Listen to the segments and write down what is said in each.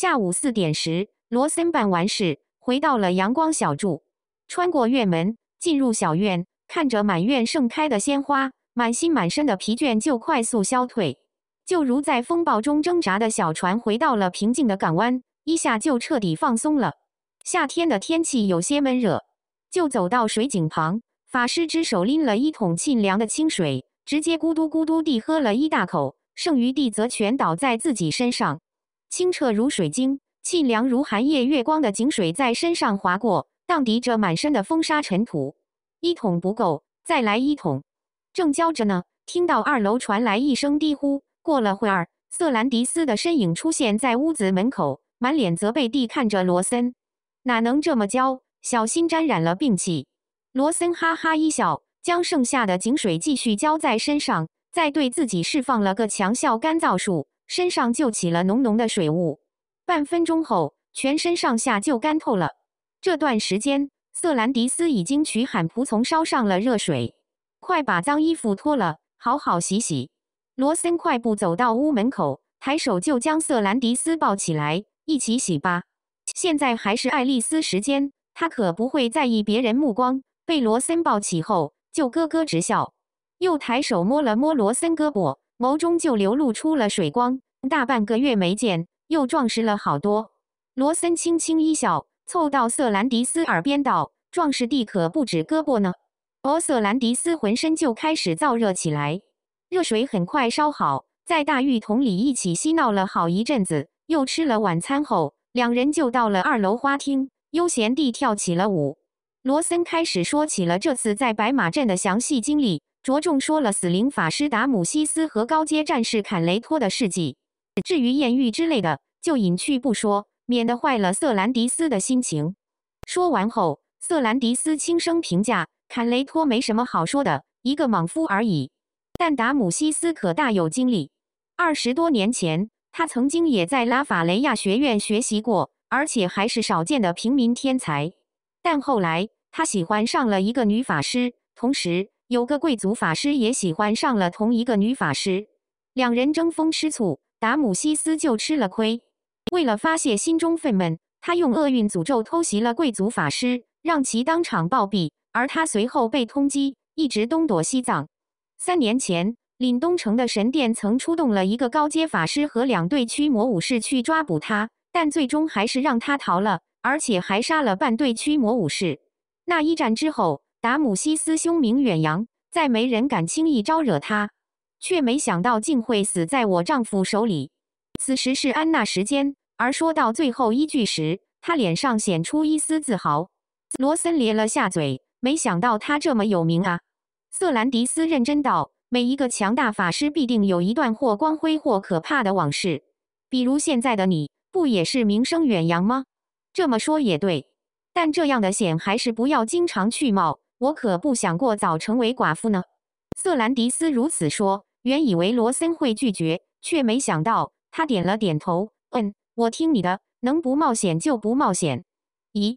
下午四点时，罗森办完事，回到了阳光小筑，穿过院门，进入小院，看着满院盛开的鲜花，满心满身的疲倦就快速消退，就如在风暴中挣扎的小船回到了平静的港湾，一下就彻底放松了。夏天的天气有些闷热，就走到水井旁，法师之手拎了一桶沁凉的清水，直接咕嘟咕嘟地喝了一大口，剩余地则全倒在自己身上。清澈如水晶、沁凉如寒夜月光的井水在身上划过，荡涤着满身的风沙尘土。一桶不够，再来一桶，正浇着呢，听到二楼传来一声低呼。过了会儿，瑟兰迪斯的身影出现在屋子门口，满脸责备地看着罗森：“哪能这么浇？小心沾染了病气。”罗森哈哈一笑，将剩下的井水继续浇在身上，再对自己释放了个强效干燥术。身上就起了浓浓的水雾，半分钟后，全身上下就干透了。这段时间，瑟兰迪斯已经取喊仆从烧上了热水，快把脏衣服脱了，好好洗洗。罗森快步走到屋门口，抬手就将瑟兰迪斯抱起来，一起洗吧。现在还是爱丽丝时间，她可不会在意别人目光。被罗森抱起后，就咯咯直笑，又抬手摸了摸罗森胳膊，眸中就流露出了水光。大半个月没见，又壮实了好多。罗森轻轻一笑，凑到瑟兰迪斯耳边道：“壮实地可不止胳膊呢。”哦，瑟兰迪斯浑身就开始燥热起来。热水很快烧好，在大浴桶里一起嬉闹了好一阵子。又吃了晚餐后，两人就到了二楼花厅，悠闲地跳起了舞。罗森开始说起了这次在白马镇的详细经历，着重说了死灵法师达姆西斯和高阶战士坎雷托的事迹。至于艳遇之类的，就隐去不说，免得坏了瑟兰迪斯的心情。说完后，瑟兰迪斯轻声评价：“坎雷托没什么好说的，一个莽夫而已。”但达姆西斯可大有经历。二十多年前，他曾经也在拉法雷亚学院学习过，而且还是少见的平民天才。但后来，他喜欢上了一个女法师，同时有个贵族法师也喜欢上了同一个女法师，两人争风吃醋。达姆西斯就吃了亏。为了发泄心中愤懑，他用厄运诅咒偷袭了贵族法师，让其当场暴毙。而他随后被通缉，一直东躲西藏。三年前，凛冬城的神殿曾出动了一个高阶法师和两队驱魔武士去抓捕他，但最终还是让他逃了，而且还杀了半队驱魔武士。那一战之后，达姆西斯凶名远扬，再没人敢轻易招惹他。却没想到竟会死在我丈夫手里。此时是安娜时间，而说到最后一句时，她脸上显出一丝自豪。罗森咧了下嘴，没想到他这么有名啊。瑟兰迪斯认真道：“每一个强大法师必定有一段或光辉或可怕的往事，比如现在的你不也是名声远扬吗？”这么说也对，但这样的险还是不要经常去冒，我可不想过早成为寡妇呢。”瑟兰迪斯如此说。原以为罗森会拒绝，却没想到他点了点头。嗯，我听你的，能不冒险就不冒险。咦？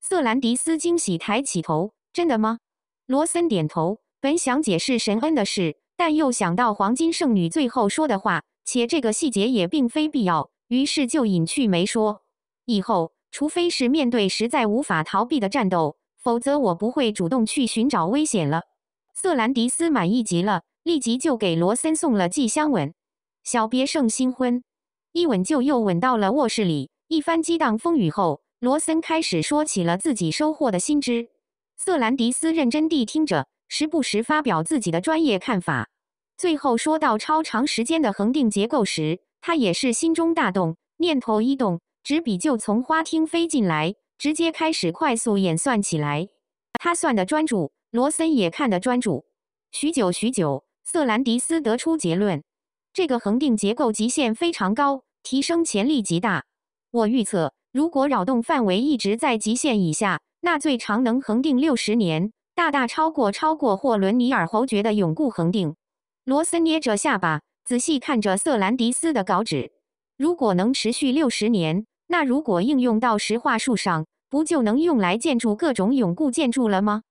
瑟兰迪斯惊喜抬起头。真的吗？罗森点头。本想解释神恩的事，但又想到黄金圣女最后说的话，且这个细节也并非必要，于是就隐去没说。以后，除非是面对实在无法逃避的战斗，否则我不会主动去寻找危险了。瑟兰迪斯满意极了。立即就给罗森送了寄香吻，小别胜新婚，一吻就又吻到了卧室里。一番激荡风雨后，罗森开始说起了自己收获的新知，瑟兰迪斯认真地听着，时不时发表自己的专业看法。最后说到超长时间的恒定结构时，他也是心中大动，念头一动，纸笔就从花厅飞进来，直接开始快速演算起来。他算得专注，罗森也看得专注，许久许久。瑟兰迪斯得出结论，这个恒定结构极限非常高，提升潜力极大。我预测，如果扰动范围一直在极限以下，那最长能恒定六十年，大大超过超过霍伦尼尔侯爵的永固恒定。罗森捏着下巴，仔细看着瑟兰迪斯的稿纸。如果能持续六十年，那如果应用到石化树上，不就能用来建筑各种永固建筑了吗？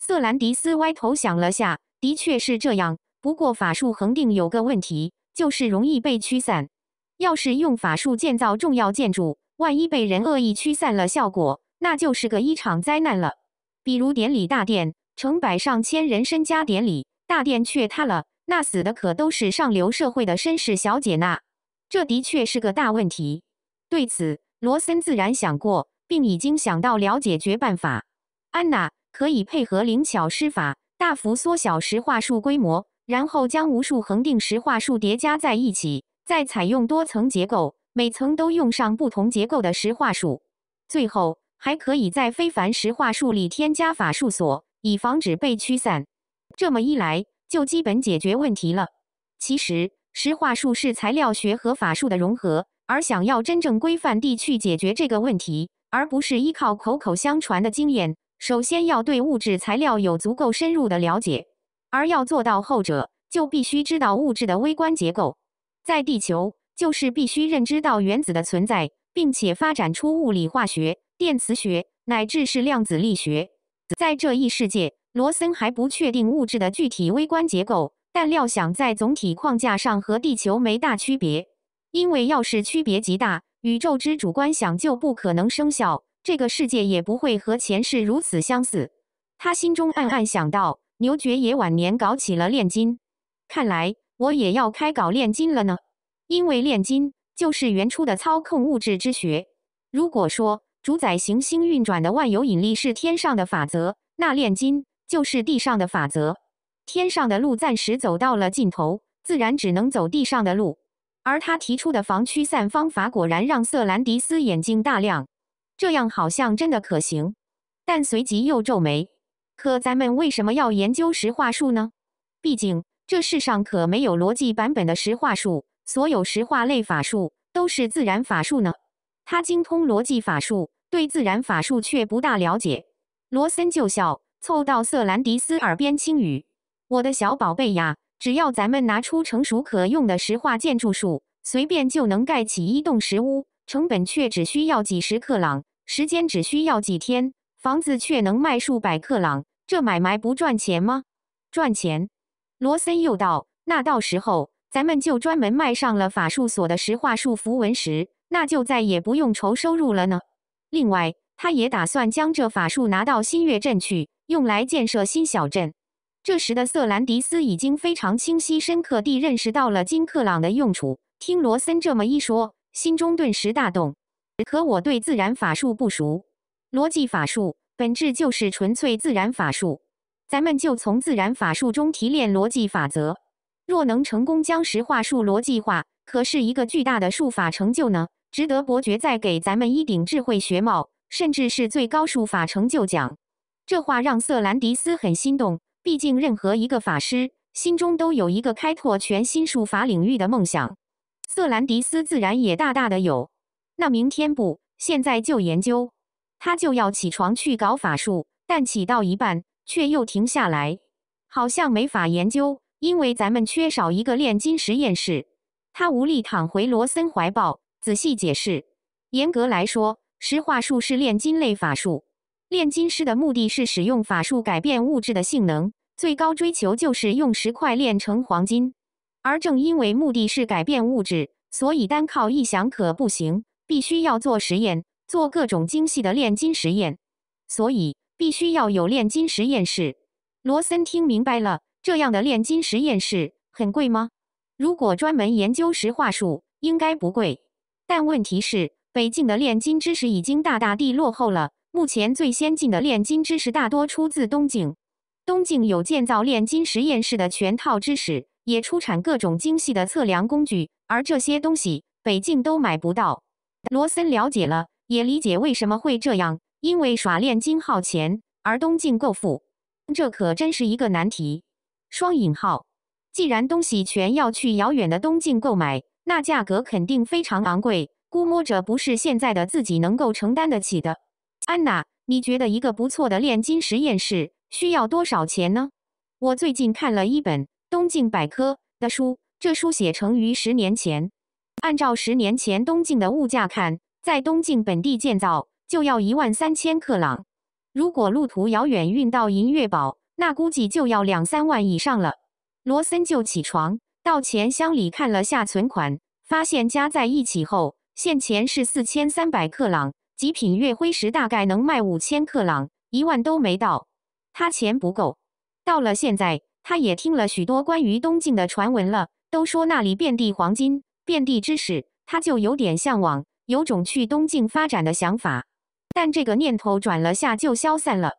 瑟兰迪斯歪头想了下，的确是这样。不过法术恒定有个问题，就是容易被驱散。要是用法术建造重要建筑，万一被人恶意驱散了效果，那就是个一场灾难了。比如典礼大殿，成百上千人身家典礼大殿却塌了，那死的可都是上流社会的绅士小姐呐！这的确是个大问题。对此，罗森自然想过，并已经想到了解决办法。安娜可以配合灵巧施法，大幅缩小石化术规模。然后将无数恒定石化树叠加在一起，再采用多层结构，每层都用上不同结构的石化树。最后还可以在非凡石化树里添加法术锁，以防止被驱散。这么一来，就基本解决问题了。其实，石化术是材料学和法术的融合，而想要真正规范地去解决这个问题，而不是依靠口口相传的经验，首先要对物质材料有足够深入的了解。而要做到后者，就必须知道物质的微观结构。在地球，就是必须认知到原子的存在，并且发展出物理化学、电磁学，乃至是量子力学。在这一世界，罗森还不确定物质的具体微观结构，但料想在总体框架上和地球没大区别。因为要是区别极大，宇宙之主观想就不可能生效，这个世界也不会和前世如此相似。他心中暗暗想到。牛爵爷晚年搞起了炼金，看来我也要开搞炼金了呢。因为炼金就是原初的操控物质之学。如果说主宰行星运转的万有引力是天上的法则，那炼金就是地上的法则。天上的路暂时走到了尽头，自然只能走地上的路。而他提出的防驱散方法果然让瑟兰迪斯眼睛大亮，这样好像真的可行，但随即又皱眉。可咱们为什么要研究石化术呢？毕竟这世上可没有逻辑版本的石化术，所有石化类法术都是自然法术呢。他精通逻辑法术，对自然法术却不大了解。罗森就笑，凑到瑟兰迪斯耳边轻语：“我的小宝贝呀，只要咱们拿出成熟可用的石化建筑术，随便就能盖起一栋石屋，成本却只需要几十克朗，时间只需要几天，房子却能卖数百克朗。”这买卖不赚钱吗？赚钱。罗森又道：“那到时候咱们就专门卖上了法术所的石化术符文石，那就再也不用愁收入了呢。另外，他也打算将这法术拿到新月镇去，用来建设新小镇。”这时的瑟兰迪斯已经非常清晰深刻地认识到了金克朗的用处。听罗森这么一说，心中顿时大动。可我对自然法术不熟，逻辑法术。本质就是纯粹自然法术，咱们就从自然法术中提炼逻辑法则。若能成功将石化术逻辑化，可是一个巨大的术法成就呢，值得伯爵再给咱们一顶智慧学帽，甚至是最高术法成就奖。这话让瑟兰迪斯很心动，毕竟任何一个法师心中都有一个开拓全新术法领域的梦想，瑟兰迪斯自然也大大的有。那明天不，现在就研究。他就要起床去搞法术，但起到一半却又停下来，好像没法研究，因为咱们缺少一个炼金实验室。他无力躺回罗森怀抱，仔细解释：严格来说，石化术是炼金类法术。炼金师的目的是使用法术改变物质的性能，最高追求就是用石块炼成黄金。而正因为目的是改变物质，所以单靠臆想可不行，必须要做实验。做各种精细的炼金实验，所以必须要有炼金实验室。罗森听明白了，这样的炼金实验室很贵吗？如果专门研究石化术，应该不贵。但问题是，北境的炼金知识已经大大地落后了。目前最先进的炼金知识大多出自东境，东境有建造炼金实验室的全套知识，也出产各种精细的测量工具，而这些东西北境都买不到。罗森了解了。也理解为什么会这样，因为耍炼金耗钱，而东晋够富，这可真是一个难题。双引号，既然东西全要去遥远的东晋购买，那价格肯定非常昂贵，估摸着不是现在的自己能够承担得起的。安娜，你觉得一个不错的炼金实验室需要多少钱呢？我最近看了一本东晋百科的书，这书写成于十年前，按照十年前东晋的物价看。在东晋本地建造就要一万三千克朗，如果路途遥远运到银月堡，那估计就要两三万以上了。罗森就起床到钱箱里看了下存款，发现加在一起后现钱是四千三百克朗，极品月辉石大概能卖五千克朗，一万都没到，他钱不够。到了现在，他也听了许多关于东晋的传闻了，都说那里遍地黄金，遍地知识，他就有点向往。有种去东晋发展的想法，但这个念头转了下就消散了。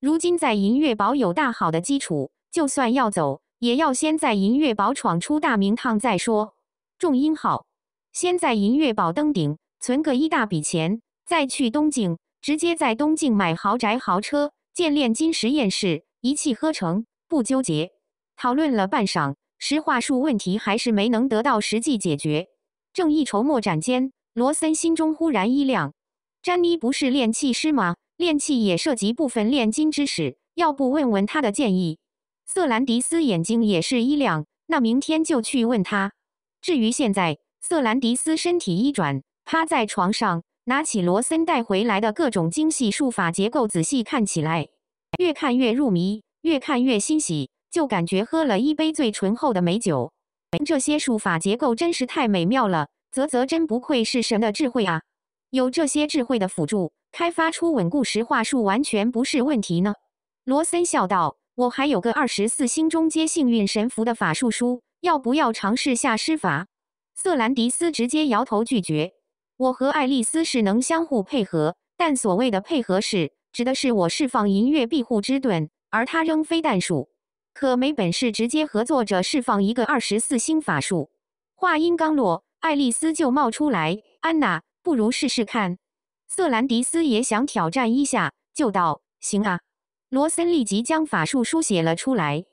如今在银月堡有大好的基础，就算要走，也要先在银月堡闯出大名堂再说。重音号，先在银月堡登顶，存个一大笔钱，再去东晋，直接在东晋买豪宅豪车，建炼金实验室，一气呵成，不纠结。讨论了半晌，石化术问题还是没能得到实际解决，正一筹莫展间。罗森心中忽然一亮，詹妮不是炼器师吗？炼器也涉及部分炼金知识，要不问问他的建议？瑟兰迪斯眼睛也是一亮，那明天就去问他。至于现在，瑟兰迪斯身体一转，趴在床上，拿起罗森带回来的各种精细术法结构，仔细看起来，越看越入迷，越看越欣喜，就感觉喝了一杯最醇厚的美酒。这些术法结构真是太美妙了。啧泽真不愧是神的智慧啊！有这些智慧的辅助，开发出稳固石化术完全不是问题呢。罗森笑道：“我还有个二十四星中阶幸运神符的法术书，要不要尝试下施法？”瑟兰迪斯直接摇头拒绝：“我和爱丽丝是能相互配合，但所谓的配合是指的是我释放银月庇护之盾，而他扔飞弹术，可没本事直接合作着释放一个二十四星法术。”话音刚落。爱丽丝就冒出来，安娜，不如试试看。瑟兰迪斯也想挑战一下，就道：“行啊。”罗森立即将法术书写了出来。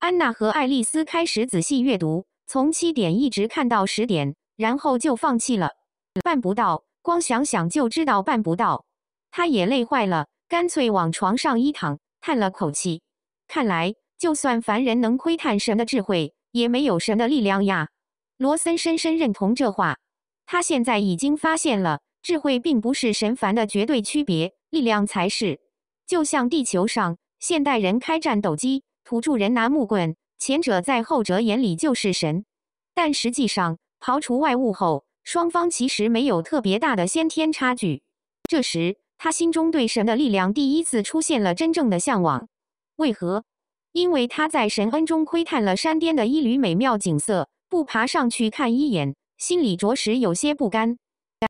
安娜和爱丽丝开始仔细阅读，从七点一直看到十点，然后就放弃了，办不到，光想想就知道办不到。他也累坏了，干脆往床上一躺，叹了口气：“看来，就算凡人能窥探神的智慧，也没有神的力量呀。”罗森深深认同这话。他现在已经发现了，智慧并不是神凡的绝对区别，力量才是。就像地球上现代人开战斗机，土著人拿木棍，前者在后者眼里就是神，但实际上刨除外物后，双方其实没有特别大的先天差距。这时，他心中对神的力量第一次出现了真正的向往。为何？因为他在神恩中窥探了山巅的一缕美妙景色。不爬上去看一眼，心里着实有些不甘。